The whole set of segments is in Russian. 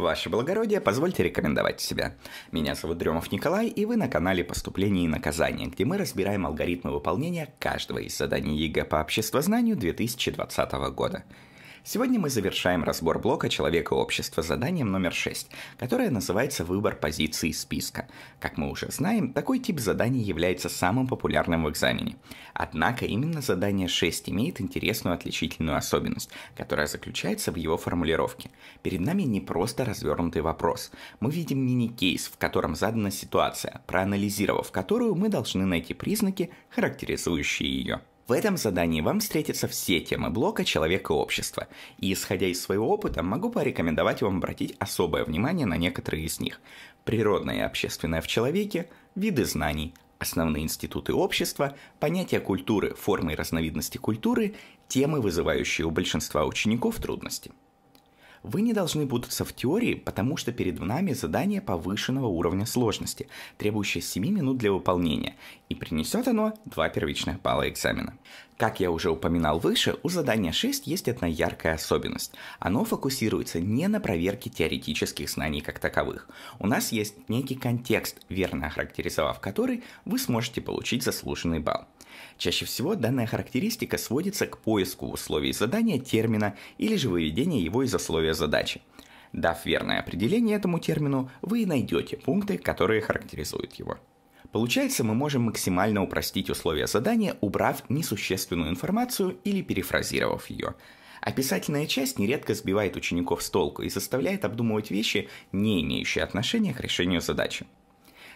Ваше благородие, позвольте рекомендовать себя. Меня зовут Дремов Николай, и вы на канале «Поступление и наказание», где мы разбираем алгоритмы выполнения каждого из заданий ЕГЭ по обществознанию 2020 года. Сегодня мы завершаем разбор блока человека и общество» заданием номер 6, которое называется «Выбор позиций списка». Как мы уже знаем, такой тип заданий является самым популярным в экзамене. Однако именно задание 6 имеет интересную отличительную особенность, которая заключается в его формулировке. Перед нами не просто развернутый вопрос. Мы видим мини-кейс, в котором задана ситуация, проанализировав которую мы должны найти признаки, характеризующие ее. В этом задании вам встретятся все темы блока «Человек и общество», и исходя из своего опыта могу порекомендовать вам обратить особое внимание на некоторые из них. Природное и общественное в человеке, виды знаний, основные институты общества, понятия культуры, формы и разновидности культуры, темы, вызывающие у большинства учеников трудности. Вы не должны путаться в теории, потому что перед нами задание повышенного уровня сложности, требующее 7 минут для выполнения, и принесет оно 2 первичных балла экзамена. Как я уже упоминал выше, у задания 6 есть одна яркая особенность. Оно фокусируется не на проверке теоретических знаний как таковых. У нас есть некий контекст, верно охарактеризовав который, вы сможете получить заслуженный балл. Чаще всего данная характеристика сводится к поиску в условии задания термина или же выведения его из условия задачи. Дав верное определение этому термину, вы найдете пункты, которые характеризуют его. Получается, мы можем максимально упростить условия задания, убрав несущественную информацию или перефразировав ее. Описательная часть нередко сбивает учеников с толку и заставляет обдумывать вещи, не имеющие отношения к решению задачи.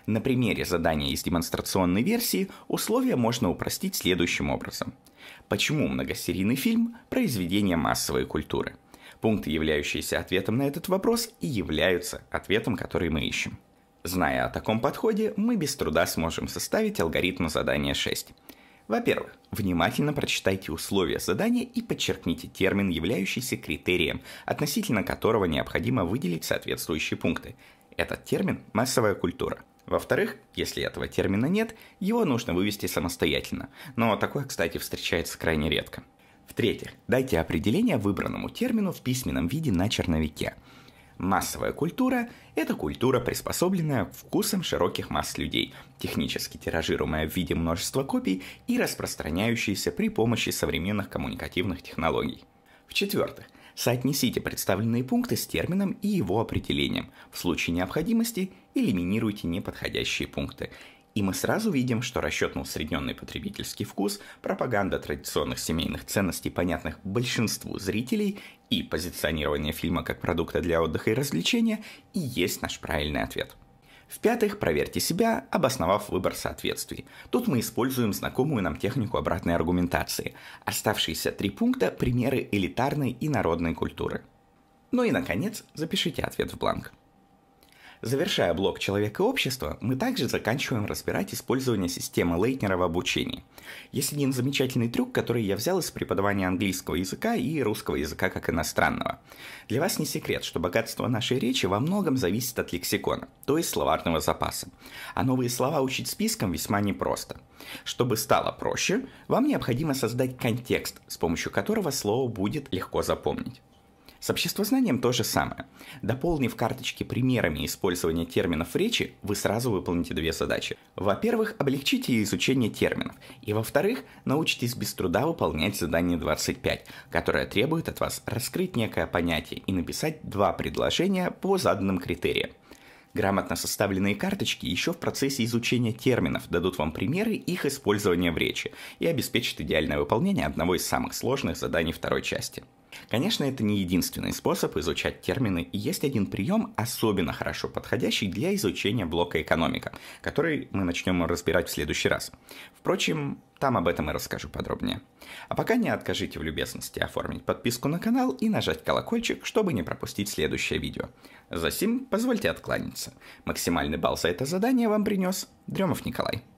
На примере задания из демонстрационной версии условия можно упростить следующим образом. Почему многосерийный фильм – произведение массовой культуры? Пункты, являющиеся ответом на этот вопрос, и являются ответом, который мы ищем. Зная о таком подходе, мы без труда сможем составить алгоритм задания 6. Во-первых, внимательно прочитайте условия задания и подчеркните термин, являющийся критерием, относительно которого необходимо выделить соответствующие пункты. Этот термин – массовая культура. Во-вторых, если этого термина нет, его нужно вывести самостоятельно, но такое, кстати, встречается крайне редко. В-третьих, дайте определение выбранному термину в письменном виде на черновике – Массовая культура – это культура, приспособленная вкусом широких масс людей, технически тиражируемая в виде множества копий и распространяющаяся при помощи современных коммуникативных технологий. В-четвертых, соотнесите представленные пункты с термином и его определением. В случае необходимости элиминируйте неподходящие пункты. И мы сразу видим, что расчет на усредненный потребительский вкус, пропаганда традиционных семейных ценностей, понятных большинству зрителей, и позиционирование фильма как продукта для отдыха и развлечения и есть наш правильный ответ. В-пятых, проверьте себя, обосновав выбор соответствий. Тут мы используем знакомую нам технику обратной аргументации. Оставшиеся три пункта – примеры элитарной и народной культуры. Ну и, наконец, запишите ответ в бланк. Завершая блок «Человек и общество», мы также заканчиваем разбирать использование системы Лейтнера в обучении. Есть один замечательный трюк, который я взял из преподавания английского языка и русского языка как иностранного. Для вас не секрет, что богатство нашей речи во многом зависит от лексикона, то есть словарного запаса. А новые слова учить списком весьма непросто. Чтобы стало проще, вам необходимо создать контекст, с помощью которого слово будет легко запомнить. С обществознанием то же самое. Дополнив карточки примерами использования терминов в речи, вы сразу выполните две задачи. Во-первых, облегчите изучение терминов. И во-вторых, научитесь без труда выполнять задание 25, которое требует от вас раскрыть некое понятие и написать два предложения по заданным критериям. Грамотно составленные карточки еще в процессе изучения терминов дадут вам примеры их использования в речи и обеспечат идеальное выполнение одного из самых сложных заданий второй части. Конечно, это не единственный способ изучать термины, и есть один прием, особенно хорошо подходящий для изучения блока экономика, который мы начнем разбирать в следующий раз. Впрочем, там об этом и расскажу подробнее. А пока не откажите в любезности оформить подписку на канал и нажать колокольчик, чтобы не пропустить следующее видео. Засим, позвольте откланяться. Максимальный балл за это задание вам принес Дремов Николай.